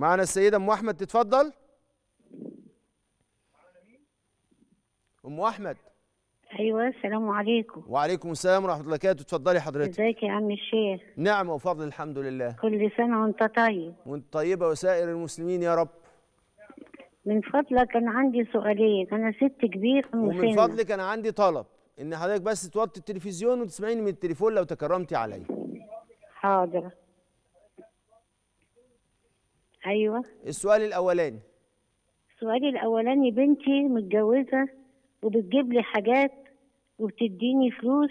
معنا السيدة أم أحمد تتفضل أم أحمد أيوة السلام عليكم وعليكم السلام ورحمة الله وبركاته اتفضلي حضرتك ازيك يا عم الشيخ نعم وفضل الحمد لله كل سنة وأنت طيب وأنت طيبة وسائر المسلمين يا رب من فضلك أنا عندي سؤالين أنا ست كبيرة ومن سنة. فضلك أنا عندي طلب إن حضرتك بس توطي التلفزيون وتسمعيني من التليفون لو تكرمتي عليا حاضر ايوه السؤال الاولاني سؤالي الاولاني بنتي متجوزه وبتجيب لي حاجات وبتديني فلوس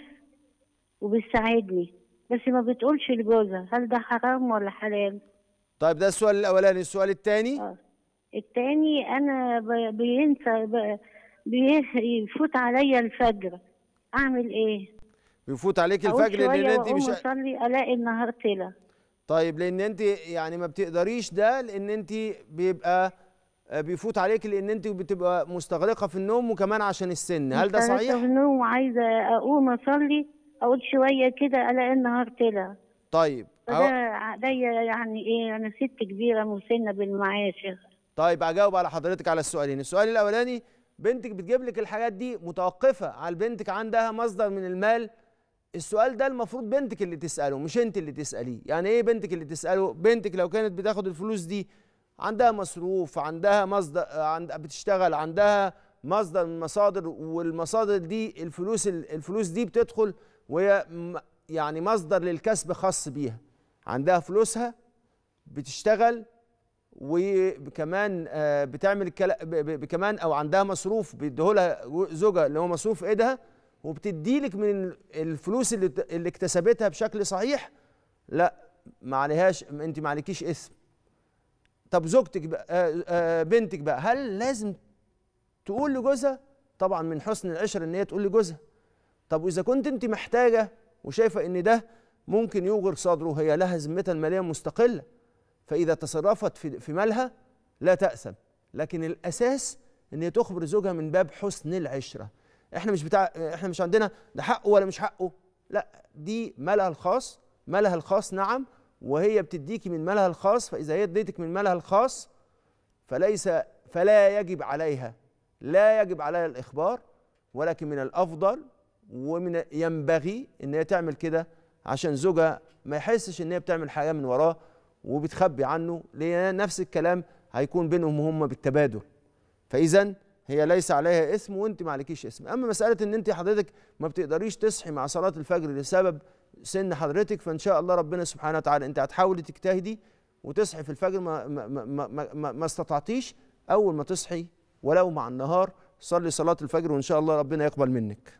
وبتساعدني بس ما بتقولش لجوزها هل ده حرام ولا حلال طيب ده السؤال الاولاني السؤال الثاني اه الثاني انا بينسى بيفوت عليا الفجر اعمل ايه بيفوت عليك الفجر لان انت مش اصلي الاقي النهار طلع طيب لان انت يعني ما بتقدريش ده لان انت بيبقى آه، بيفوت عليك لان انت بتبقى مستغرقه في النوم وكمان عشان السن هل ده صحيح؟ في النوم وعايزه اقوم اصلي اقول شويه كده الاقي النهار طلع طيب فده عليا يعني ايه انا ست كبيره مسنه بالمعاشر طيب اجاوب على حضرتك على السؤالين السؤال الاولاني بنتك بتجيب لك الحاجات دي متوقفه على بنتك عندها مصدر من المال السؤال ده المفروض بنتك اللي تساله مش انت اللي تساليه يعني ايه بنتك اللي تساله بنتك لو كانت بتاخد الفلوس دي عندها مصروف عندها مصدر عند بتشتغل عندها مصدر من مصادر والمصادر دي الفلوس الفلوس دي بتدخل وهي يعني مصدر للكسب خاص بيها عندها فلوسها بتشتغل وكمان آه، بتعمل كمان او عندها مصروف بيديهولها زوجها اللي هو مصروف ايدها وبتديلك من الفلوس اللي اللي اكتسبتها بشكل صحيح لا ما عليهاش انت ما عليكيش اسم طب زوجتك بقى آه، آه، بنتك بقى هل لازم تقول لجوزها طبعا من حسن العشره ان هي تقول لجوزها طب واذا كنت انت محتاجه وشايفه ان ده ممكن يوغر صدره هي لها ذمتها الماليه مستقله فاذا تصرفت في, في مالها لا تاثم لكن الاساس ان هي تخبر زوجها من باب حسن العشره احنا مش بتاع احنا مش عندنا ده حقه ولا مش حقه لا دي مالها الخاص مالها الخاص نعم وهي بتديكي من مالها الخاص فاذا هي اديتك من مالها الخاص فليس فلا يجب عليها لا يجب عليها الاخبار ولكن من الافضل ومن ينبغي ان هي تعمل كده عشان زوجها ما يحسش ان هي بتعمل حاجه من وراه وبتخبي عنه لان نفس الكلام هيكون بينهم هما بالتبادل فاذا هي ليس عليها اسم وانت ما عليكيش اسم اما مساله ان انت حضرتك ما بتقدريش تصحي مع صلاه الفجر لسبب سن حضرتك فان شاء الله ربنا سبحانه وتعالى انت هتحاولي تجتهدي وتصحي في الفجر ما ما ما ما, ما, ما استطعتيش اول ما تصحي ولو مع النهار صلي صلاه الفجر وان شاء الله ربنا يقبل منك